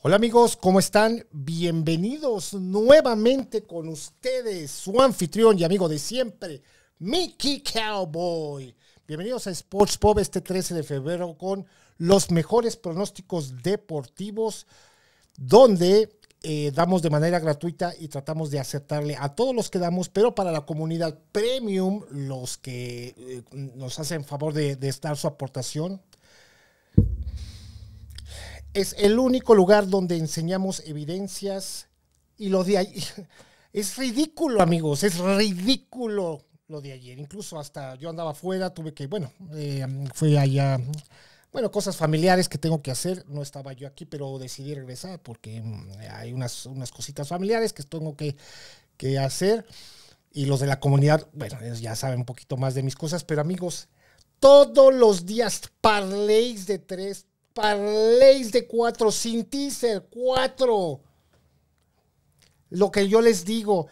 Hola amigos, ¿cómo están? Bienvenidos nuevamente con ustedes, su anfitrión y amigo de siempre, Mickey Cowboy. Bienvenidos a Sports Pub este 13 de febrero con los mejores pronósticos deportivos, donde eh, damos de manera gratuita y tratamos de aceptarle a todos los que damos, pero para la comunidad premium, los que eh, nos hacen favor de, de estar su aportación, es el único lugar donde enseñamos evidencias y lo de ayer. Es ridículo, amigos, es ridículo lo de ayer. Incluso hasta yo andaba afuera, tuve que, bueno, eh, fui allá, bueno, cosas familiares que tengo que hacer. No estaba yo aquí, pero decidí regresar porque mm, hay unas, unas cositas familiares que tengo que, que hacer. Y los de la comunidad, bueno, ya saben un poquito más de mis cosas, pero amigos, todos los días parléis de tres parlays de cuatro, sin teaser, cuatro. Lo que yo les digo.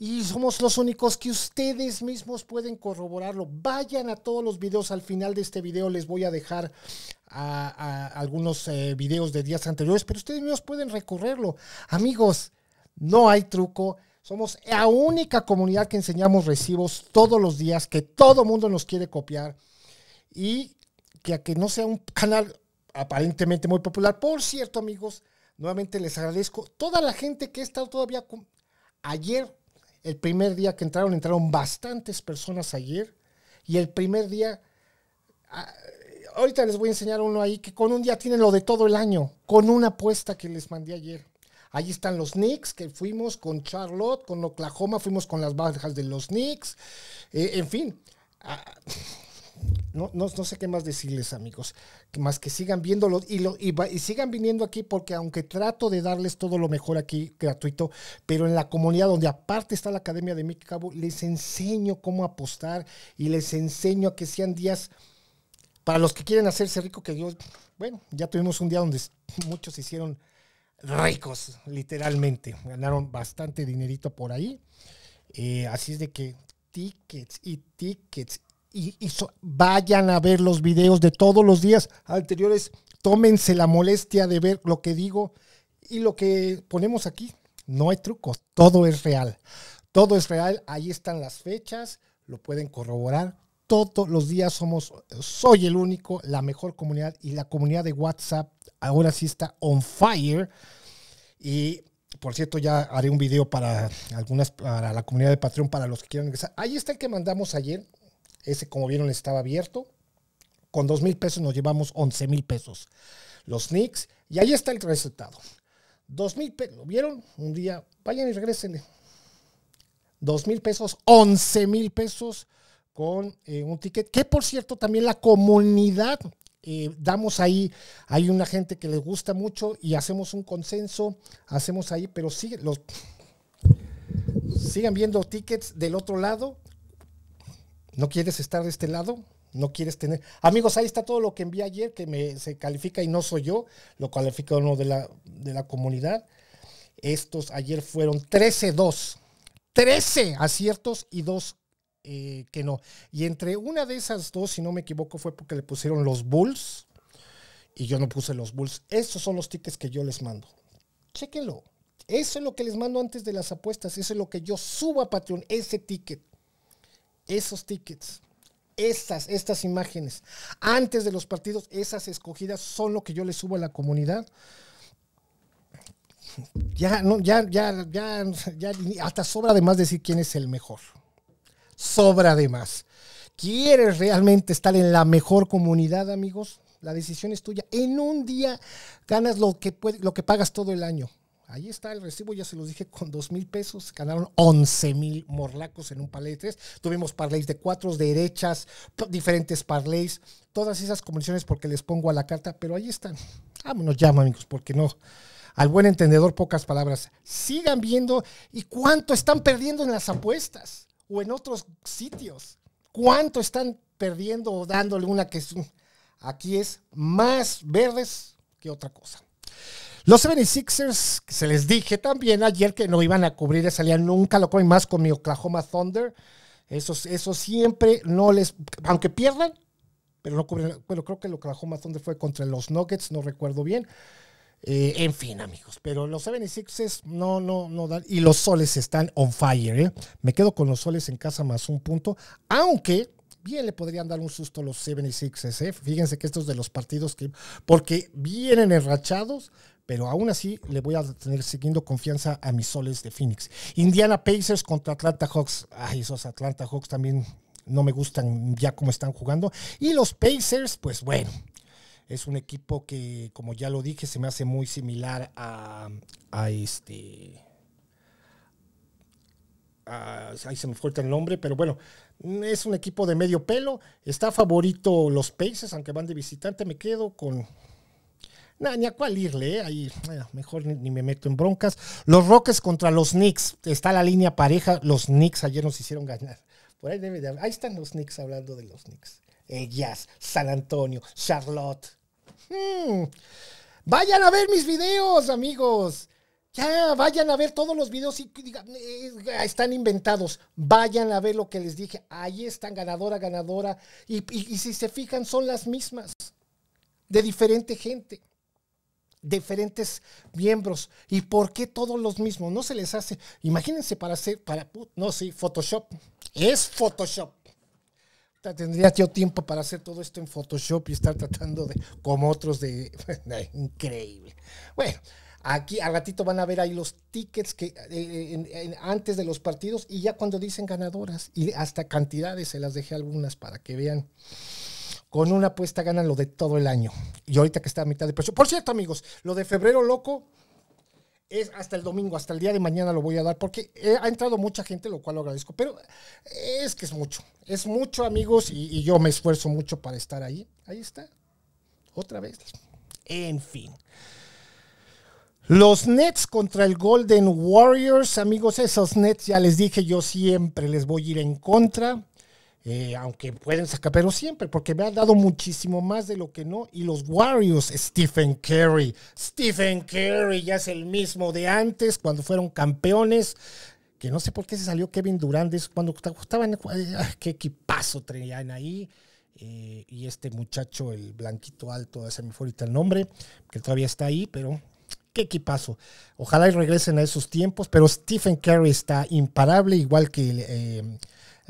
Y somos los únicos que ustedes mismos pueden corroborarlo. Vayan a todos los videos. Al final de este video les voy a dejar a, algunos eh, videos de días anteriores, pero ustedes mismos pueden recorrerlo. Amigos, no hay truco. Somos la única comunidad que enseñamos recibos todos los días, que todo mundo nos quiere copiar y que a que no sea un canal aparentemente muy popular. Por cierto, amigos, nuevamente les agradezco. Toda la gente que ha estado todavía ayer, el primer día que entraron, entraron bastantes personas ayer. Y el primer día, ah, ahorita les voy a enseñar uno ahí que con un día tienen lo de todo el año, con una apuesta que les mandé ayer. Ahí están los Knicks, que fuimos con Charlotte, con Oklahoma, fuimos con las bajas de los Knicks, eh, en fin. Ah, no, sé qué más decirles, amigos, que más que sigan viéndolo y, y, sigan viniendo aquí, porque aunque trato de darles todo lo mejor aquí gratuito, pero en la comunidad donde aparte está la Academia de México, Cabo, les enseño cómo apostar y les enseño a que sean días para los que quieren hacerse rico, que Dios, bueno, ya tuvimos un día donde muchos se hicieron ricos, literalmente, ganaron bastante dinerito por ahí. Eh, así es de que tickets y tickets y, vayan a ver los videos de todos los días anteriores. Tómense la molestia de ver lo que digo y lo que ponemos aquí. No hay trucos, todo es real. Todo es real, ahí están las fechas, lo pueden corroborar. Todos los días somos, soy el único, la mejor comunidad y la comunidad de WhatsApp ahora sí está on fire. Y por cierto, ya haré un video para algunas, para la comunidad de Patreon, para los que quieran ingresar. Ahí está el que mandamos ayer, ese, como vieron, estaba abierto. Con 2 mil pesos nos llevamos 11 mil pesos. Los Knicks. Y ahí está el resultado. 2 mil pesos. ¿Vieron? Un día, vayan y regresen. 2 mil pesos, 11 mil pesos con eh, un ticket. Que por cierto, también la comunidad eh, damos ahí, hay una gente que les gusta mucho y hacemos un consenso, hacemos ahí, pero siguen los, sigan viendo tickets del otro lado ¿No quieres estar de este lado? No quieres tener. Amigos, ahí está todo lo que envié ayer, que me, se califica y no soy yo, lo califica uno de la, de la comunidad. Estos ayer fueron 13-2. 13 aciertos y 2 eh, que no. Y entre una de esas dos, si no me equivoco, fue porque le pusieron los Bulls y yo no puse los Bulls. Estos son los tickets que yo les mando. Chéquenlo. Eso es lo que les mando antes de las apuestas. Eso es lo que yo subo a Patreon, ese ticket esos tickets, estas, estas imágenes, antes de los partidos, esas escogidas son lo que yo le subo a la comunidad. Ya, no, ya, ya, ya, ya, hasta sobra de más decir quién es el mejor. Sobra de más. ¿Quieres realmente estar en la mejor comunidad, amigos? La decisión es tuya. En un día ganas lo que, lo que pagas todo el año. Ahí está el recibo, ya se los dije, con dos mil pesos ganaron once mil morlacos en un parlay de tres. Tuvimos parlays de cuatro, derechas, diferentes parlays, todas esas comisiones porque les pongo a la carta, pero ahí están. Vámonos ya, amigos, porque no. Al buen entendedor, pocas palabras. Sigan viendo y cuánto están perdiendo en las apuestas o en otros sitios. Cuánto están perdiendo o dándole una que es... Aquí es más verdes que otra cosa. Los 76ers, se les dije también ayer que no iban a cubrir esa nunca lo comen más con mi Oklahoma Thunder. Eso, siempre no les, aunque pierdan, pero no cubren. Bueno, creo que el Oklahoma Thunder fue contra los Nuggets, no recuerdo bien. Eh, en fin, amigos, pero los 76ers no, no, no dan. Y los soles están on fire. ¿eh? Me quedo con los soles en casa más un punto, aunque bien le podrían dar un susto a los 76ers. ¿eh? Fíjense que estos de los partidos que, porque vienen enrachados, pero aún así le voy a tener siguiendo confianza a mis soles de Phoenix. Indiana Pacers contra Atlanta Hawks. Ay, esos Atlanta Hawks también no me gustan ya como están jugando. Y los Pacers, pues bueno, es un equipo que, como ya lo dije, se me hace muy similar a, este. ahí se me falta el nombre, pero bueno, es un equipo de medio pelo. Está favorito los Pacers, aunque van de visitante. Me quedo con ni a cuál irle, eh, ahí mejor ni, me meto en broncas. Los Rockets contra los Knicks, está la línea pareja, los Knicks ayer nos hicieron ganar. Por ahí, debe de, ahí están los Knicks hablando de los Knicks. Ellas. Eh, San Antonio, Charlotte. Hmm. Vayan a ver mis videos, amigos. Ya, vayan a ver todos los videos y están inventados. Vayan a ver lo que les dije. Ahí están, ganadora, ganadora. y si se fijan, son las mismas, de diferente gente diferentes miembros y por qué todos los mismos. No se les hace. Imagínense para hacer, para, no, sé Photoshop. Es Photoshop. Tendría yo tiempo para hacer todo esto en Photoshop y estar tratando de, como otros, de... increíble. Bueno, Aquí al ratito van a ver ahí los tickets que eh, eh, antes de los partidos y ya cuando dicen ganadoras y hasta cantidades, se las dejé algunas para que vean. Con una apuesta ganan lo de todo el año. Y ahorita que está a mitad de precio. Por cierto, amigos, lo de febrero loco es hasta el domingo, hasta el día de mañana lo voy a dar, porque eh, ha entrado mucha gente, lo cual lo agradezco, pero es que es mucho, es mucho amigos y, y yo me esfuerzo mucho para estar ahí. Ahí está, otra vez. En fin. Los Nets contra el Golden Warriors, amigos, esos Nets ya les dije, yo siempre les voy a ir en contra. Eh, aunque pueden sacar, pero siempre, porque me han dado muchísimo más de lo que no. Y los Warriors, Stephen Curry, Stephen Curry ya es el mismo de antes, cuando fueron campeones, que no sé por qué se salió Kevin Durant, cuando estaban, qué equipazo traían ahí. Eh, y este muchacho, el blanquito alto, ese me fue el nombre, que todavía está ahí, pero qué equipazo. Ojalá y regresen a esos tiempos, pero Stephen Curry está imparable, igual que... el eh,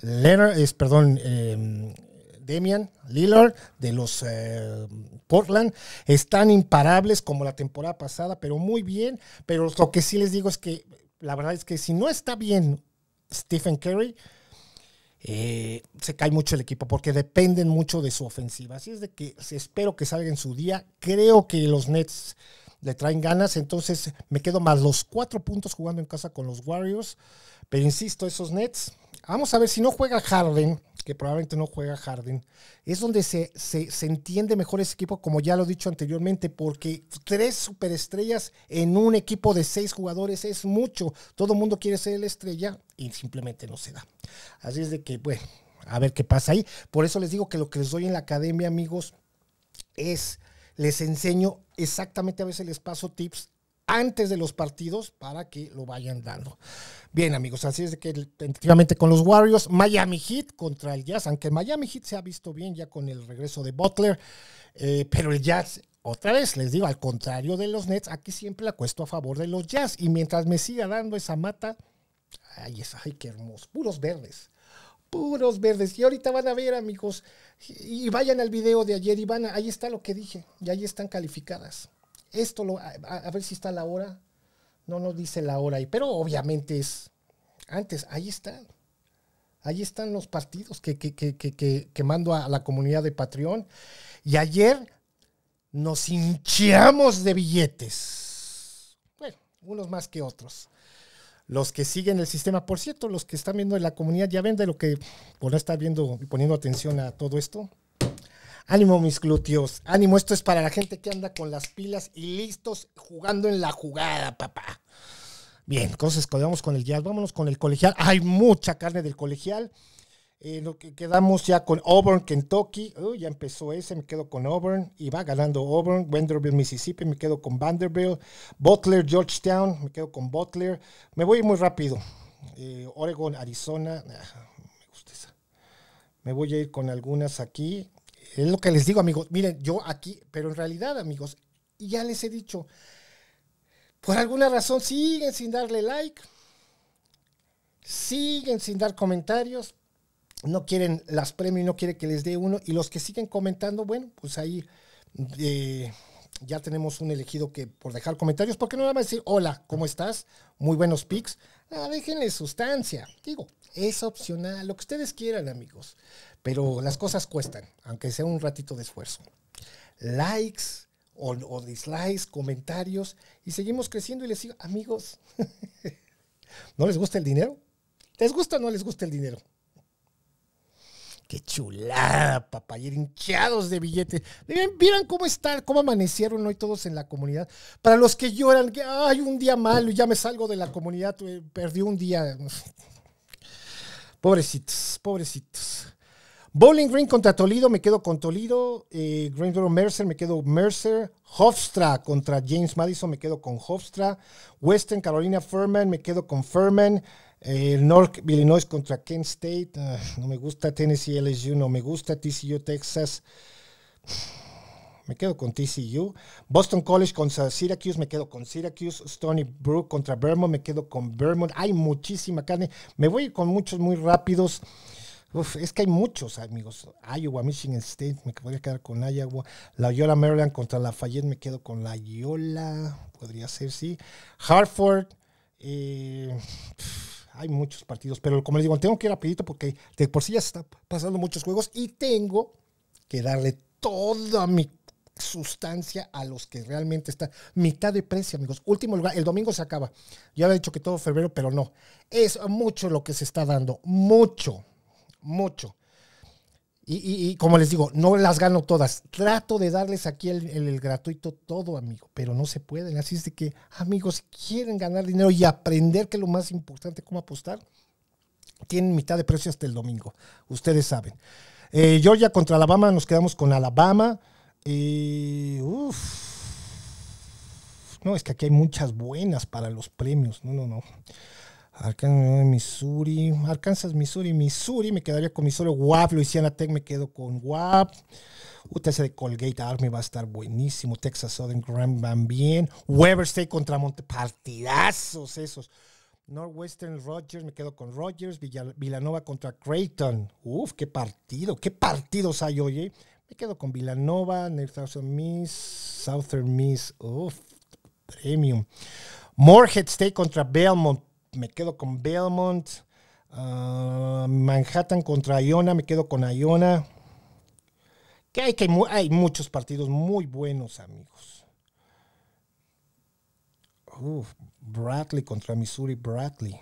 Leonard, es, perdón, eh, Damian Lillard de los eh, Portland están imparables como la temporada pasada, pero muy bien. Pero lo que sí les digo es que la verdad es que si no está bien Stephen Curry, eh, se cae mucho el equipo porque dependen mucho de su ofensiva. Así es de que espero que salga en su día. Creo que los Nets le traen ganas, entonces me quedo más los cuatro puntos jugando en casa con los Warriors. Pero insisto, esos Nets Vamos a ver si no juega Harden, que probablemente no juega Harden, es donde se, se, entiende mejor ese equipo, como ya lo he dicho anteriormente, porque tres superestrellas en un equipo de seis jugadores es mucho. Todo el mundo quiere ser la estrella y simplemente no se da. Así es de que, bueno, a ver qué pasa ahí. Por eso les digo que lo que les doy en la academia, amigos, es, les enseño exactamente, a veces les paso tips antes de los partidos para que lo vayan dando. Bien, amigos, así es que tentativamente con los Warriors, Miami Heat contra el Jazz, aunque Miami Heat se ha visto bien ya con el regreso de Butler, eh, pero el Jazz otra vez, les digo, al contrario de los Nets, aquí siempre la cuesto a favor de los Jazz. Y mientras me siga dando esa mata, ay, ay, qué hermoso, puros verdes, puros verdes. Y ahorita van a ver, amigos, y, vayan al video de ayer y van, ahí está lo que dije, y ahí están calificadas esto lo, a, ver si está la hora. No nos dice la hora ahí, pero obviamente es antes, ahí están, Ahí están los partidos que, que mando a la comunidad de Patreon. Y ayer nos hinchamos de billetes. Bueno, unos más que otros. Los que siguen el sistema, por cierto, los que están viendo en la comunidad, ya ven de lo que, por no estar viendo y poniendo atención a todo esto, Ánimo mis glúteos, ánimo, esto es para la gente que anda con las pilas y listos jugando en la jugada, papá. Bien, entonces vamos con el jazz, vámonos con el colegial. Hay mucha carne del colegial. Eh, lo que quedamos ya con Auburn, Kentucky. ya empezó ese, me quedo con Auburn. Y va ganando Auburn. Vanderbilt, Mississippi, me quedo con Vanderbilt. Butler, Georgetown, me quedo con Butler. Me voy muy rápido. Eh, Oregon, Arizona. Ah, me gusta esa. Me voy a ir con algunas aquí. Es lo que les digo, amigos. Miren, yo aquí, pero en realidad, amigos, ya les he dicho, por alguna razón siguen sin darle like, siguen sin dar comentarios, no quieren las premios, no quieren que les dé uno, y los que siguen comentando, bueno, pues ahí eh, ya tenemos un elegido que por dejar comentarios, porque no le va a decir, hola, ¿cómo estás? Muy buenos pics. Ah, déjenle sustancia. Digo, es opcional, lo que ustedes quieran, amigos. Pero las cosas cuestan, aunque sea un ratito de esfuerzo. Likes o, dislikes, comentarios, y seguimos creciendo y les digo, amigos, ¿no les gusta el dinero? ¿Les gusta o no les gusta el dinero? Qué chulada, papá. Y hinchados de billetes. Miren, cómo están, cómo amanecieron hoy todos en la comunidad. Para los que lloran, que hay un día malo ya me salgo de la comunidad, eh, perdí un día. Pobrecitos, pobrecitos. Bowling Green contra Toledo, me quedo con Toledo. Eh, Mercer, me quedo Mercer. Hofstra contra James Madison, me quedo con Hofstra. Western Carolina Furman, me quedo con Furman el North Illinois contra Kent State. Ah, no me gusta Tennessee LSU, no me gusta TCU Texas. Me quedo con TCU. Boston College contra Syracuse, me quedo con Syracuse. Stony Brook contra Vermont, me quedo con Vermont. Hay muchísima carne. Me voy con muchos muy rápidos. es que hay muchos amigos. Iowa, Michigan State, me podría quedar con Iowa. La Loyola, Maryland contra Lafayette, me quedo con la Loyola. Podría ser, sí. Hartford. Eh, hay muchos partidos, pero como les digo, tengo que ir rapidito porque de por sí ya se están pasando muchos juegos y tengo que darle toda mi sustancia a los que realmente están. Mitad de precio, amigos. Último lugar, el domingo se acaba. yo había dicho que todo febrero, pero no. Es mucho lo que se está dando. Mucho, mucho. Y, como les digo, no las gano todas. Trato de darles aquí el, gratuito todo, amigo, pero no se pueden. Así es de que, amigos, si quieren ganar dinero y aprender que lo más importante, cómo apostar, tienen mitad de precio hasta el domingo. Ustedes saben. Eh, Georgia contra Alabama, nos quedamos con Alabama. Y. Eh, uf. No, es que aquí hay muchas buenas para los premios. No, no, no. Arkansas, Missouri, Arkansas, Missouri, Missouri, me quedaría con Missouri, WAP, Louisiana Tech, me quedo con WAP, UTC de Colgate Army va a estar buenísimo, Texas Southern Grand van bien, Weber State contra Monte, partidazos esos, Northwestern Rogers, me quedo con Rogers, Villanova contra Creighton, uf, qué partido, qué partidos hay hoy, eh? me quedo con Villanova, Southern Miss, Southern Miss, uf, premium. Morehead State contra Belmont, me quedo con Belmont. Ah, Manhattan contra Iona, me quedo con Iona. hay, que hay, muchos partidos muy buenos, amigos. Bradley contra Missouri, Bradley.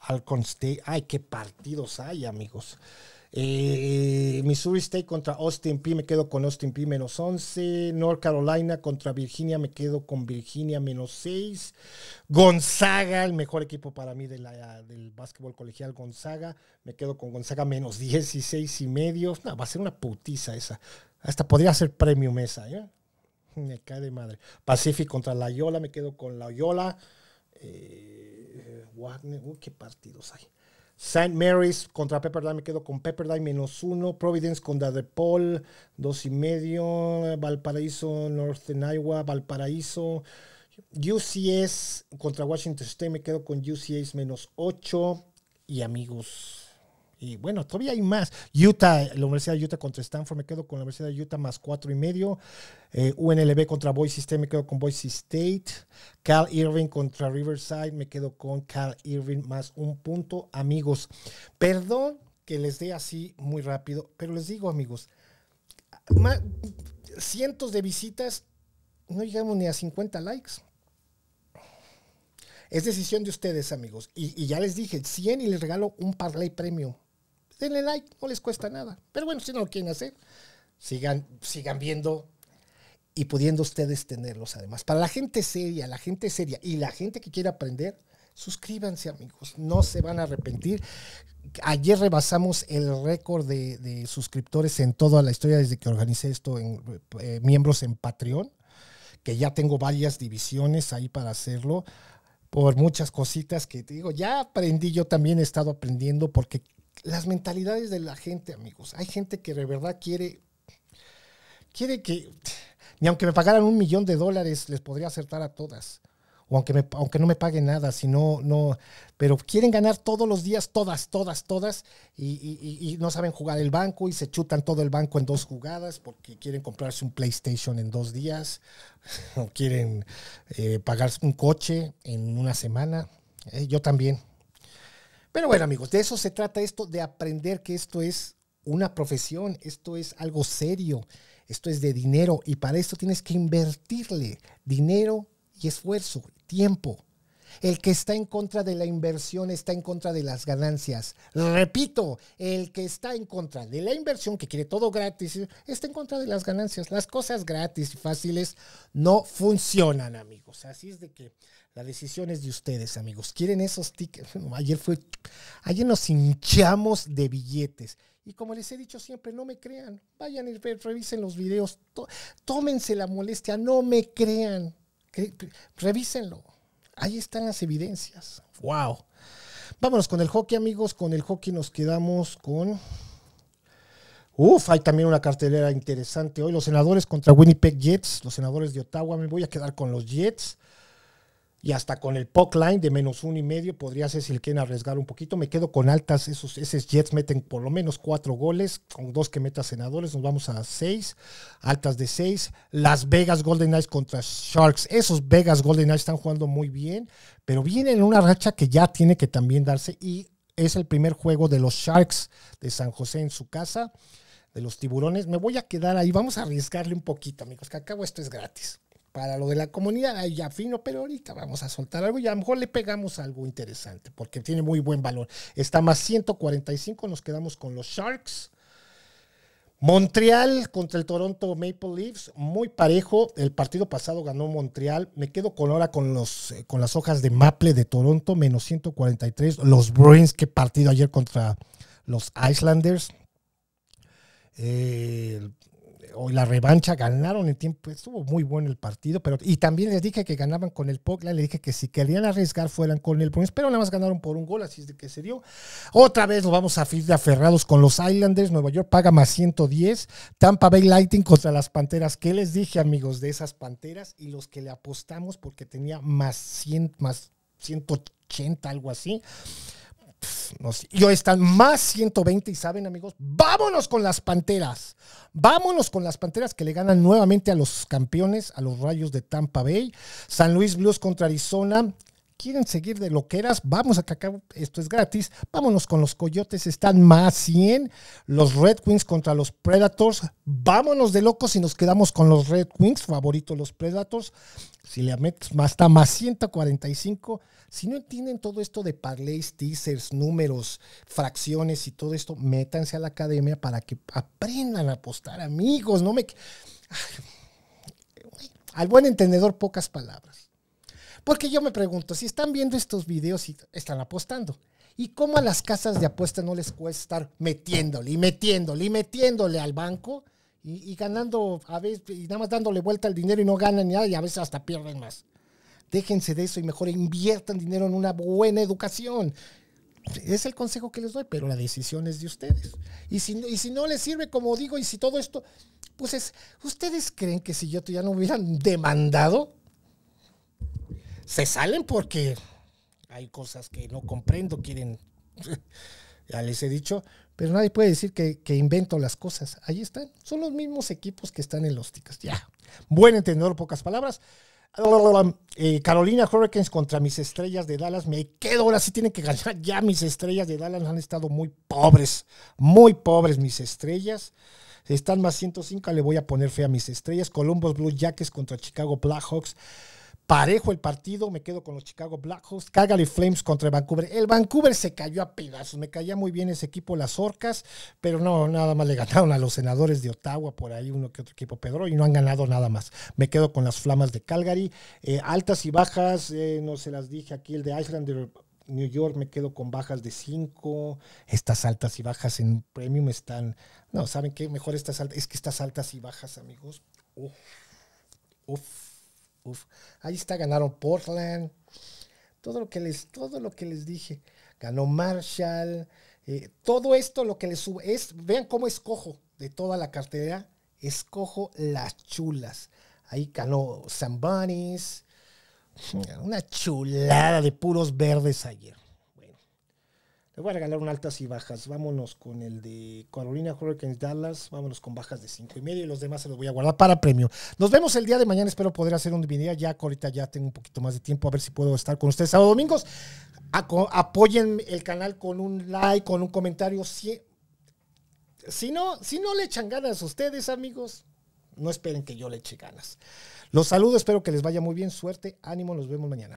Alcon State. Ay, qué partidos hay, amigos. Eh, Missouri State contra Austin P, me quedo con Austin P menos 11. North Carolina contra Virginia, me quedo con Virginia menos 6. Gonzaga, el mejor equipo para mí del básquetbol colegial, Gonzaga, me quedo con Gonzaga menos 16 y medio. va a ser una putiza esa. Hasta podría ser premium esa ¿eh? Me cae de madre. Pacific contra Loyola, me quedo con Loyola. Eh, Wagner, qué partidos hay. St. Mary's contra Pepperdine, me quedo con Pepperdine menos uno. Providence contra DePaul dos y medio. Valparaíso, North Iowa, Valparaíso. UCS contra Washington State, me quedo con UCS menos ocho. Y amigos, y bueno, todavía hay más. Utah, la Universidad de Utah contra Stanford, me quedo con la Universidad de Utah más cuatro y medio. Eh, UNLV contra Boise State, me quedo con Boise State. Cal Irving contra Riverside, me quedo con Cal Irving más un punto. Amigos, perdón que les dé así muy rápido, pero les digo, amigos, cientos de visitas, no llegamos ni a 50 likes. Es decisión de ustedes, amigos. Y, ya les dije, 100 y les regalo un parlay premio denle like, no les cuesta nada. Pero bueno, si no lo quieren hacer, sigan, sigan viendo y pudiendo ustedes tenerlos además. Para la gente seria, la gente seria y la gente que quiere aprender, suscríbanse amigos, no se van a arrepentir. Ayer rebasamos el récord de, suscriptores en toda la historia desde que organicé esto en eh, miembros en Patreon, que ya tengo varias divisiones ahí para hacerlo por muchas cositas que te digo, ya aprendí, yo también he estado aprendiendo porque las mentalidades de la gente, amigos. Hay gente que de verdad quiere, quiere que, ni aunque me pagaran un millón de dólares, les podría acertar a todas. O aunque, aunque no me paguen nada, si no, no, pero quieren ganar todos los días, todas, todas, todas, y, no saben jugar el banco y se chutan todo el banco en dos jugadas porque quieren comprarse un PlayStation en dos días, o quieren eh, pagarse un coche en una semana. Eh, yo también, pero bueno, amigos, de eso se trata esto, de aprender que esto es una profesión, esto es algo serio, esto es de dinero y para esto tienes que invertirle dinero y esfuerzo, tiempo. El que está en contra de la inversión está en contra de las ganancias. Repito, el que está en contra de la inversión, que quiere todo gratis, está en contra de las ganancias. Las cosas gratis y fáciles no funcionan, amigos. Así es de que la decisión es de ustedes, amigos. ¿Quieren esos tickets? Ayer fue, ayer nos hinchamos de billetes. Y como les he dicho siempre, no me crean. Vayan y revisen los videos. Tómense la molestia. No me crean. Revísenlo. Ahí están las evidencias. ¡Wow! Vámonos con el hockey, amigos. Con el hockey nos quedamos con. Uf, hay también una cartelera interesante hoy. Los senadores contra Winnipeg Jets, los senadores de Ottawa. Me voy a quedar con los Jets y hasta con el puck line de menos uno y medio podría ser si le quieren arriesgar un poquito. Me quedo con altas, esos, esos Jets meten por lo menos cuatro goles, con dos que meta senadores, nos vamos a seis, altas de seis. Las Vegas Golden Knights contra Sharks, esos Vegas Golden Knights están jugando muy bien, pero vienen en una racha que ya tiene que también darse y es el primer juego de los Sharks de San José en su casa, de los tiburones. Me voy a quedar ahí, vamos a arriesgarle un poquito, amigos, que acabo esto es gratis para lo de la comunidad, ahí ya fino, pero ahorita vamos a soltar algo y a lo mejor le pegamos algo interesante, porque tiene muy buen valor. Está más 145, nos quedamos con los Sharks. Montreal contra el Toronto Maple Leafs, muy parejo. El partido pasado ganó Montreal. Me quedo con ahora con, los, eh, con las hojas de Maple de Toronto, menos 143. Los Bruins, que partido ayer contra los Islanders. Eh, o la revancha, ganaron en tiempo, pues, estuvo muy bueno el partido, pero y también les dije que ganaban con el Pogla, le dije que si querían arriesgar fueran con el Bruins, pero nada más ganaron por un gol, así es de que se dio. Otra vez lo vamos a de aferrados con los Islanders, Nueva York paga más 110, Tampa Bay Lightning contra las Panteras, ¿qué les dije amigos de esas Panteras y los que le apostamos porque tenía más 100, más 180, algo así? y hoy yo están más 120 y saben amigos, vámonos con las Panteras. Vámonos con las Panteras que le ganan nuevamente a los campeones, a los Rayos de Tampa Bay. San Luis Blues contra Arizona quieren seguir de loqueras, vamos a cacar, esto es gratis. Vámonos con los Coyotes, están más 100. Los Red Wings contra los Predators. Vámonos de locos y nos quedamos con los Red Wings, favorito los Predators. Si le metes más, está más 145. Si no entienden todo esto de parlays, teasers, números, fracciones y todo esto, métanse a la academia para que aprendan a apostar, amigos. No me. al buen entendedor, pocas palabras. Porque yo me pregunto, si están viendo estos videos y están apostando, ¿y cómo a las casas de apuesta no les cuesta estar metiéndole y metiéndole y metiéndole al banco y, ganando a veces y nada más dándole vuelta al dinero y no ganan ni nada y a veces hasta pierden más? Déjense de eso y mejor inviertan dinero en una buena educación. Es el consejo que les doy, pero la decisión es de ustedes. Y si, y si no les sirve, como digo, y si todo esto, pues es, ¿ustedes creen que si yo ya no hubieran demandado, se salen porque hay cosas que no comprendo, quieren, ya les he dicho, pero nadie puede decir que, invento las cosas. Ahí están, son los mismos equipos que están en los Ticas. Ya, buen entendedor, pocas palabras. Eh, Carolina Hurricanes contra mis estrellas de Dallas. Me quedo ahora sí tienen que ganar. Ya mis estrellas de Dallas han estado muy pobres. Muy pobres mis estrellas. Están más 105. Le voy a poner fe a mis estrellas. Columbus Blue Jackets contra Chicago Blackhawks. Parejo el partido, me quedo con los Chicago Blackhawks. Calgary Flames contra Vancouver. El Vancouver se cayó a pedazos, me caía muy bien ese equipo, las Orcas, pero no, nada más le ganaron a los senadores de Ottawa, por ahí uno que otro equipo, Pedro, y no han ganado nada más. Me quedo con las Flamas de Calgary. Eh, altas y bajas, eh, no se las dije aquí, el de Islander New York me quedo con bajas de 5, estas altas y bajas en premium están, no, ¿saben qué? Mejor estas altas, es que estas altas y bajas, amigos, uf, uf Uf. Ahí está, ganaron Portland. Todo lo que les, todo lo que les dije. Ganó Marshall. Eh, todo esto lo que les sube es, vean cómo escojo de toda la cartera, escojo las chulas. Ahí ganó Bunny's, Una chulada de puros verdes ayer voy a regalar un altas y bajas. Vámonos con el de Carolina Hurricanes Dallas. Vámonos con bajas de cinco y medio y los demás se los voy a guardar para premio. Nos vemos el día de mañana. Espero poder hacer un video. Ya ahorita ya tengo un poquito más de tiempo. A ver si puedo estar con ustedes sábado domingos. apoyen el canal con un like, con un comentario. si, no, si no le echan ganas a ustedes, amigos, no esperen que yo le eche ganas. Los saludo. Espero que les vaya muy bien. Suerte, ánimo. Nos vemos mañana.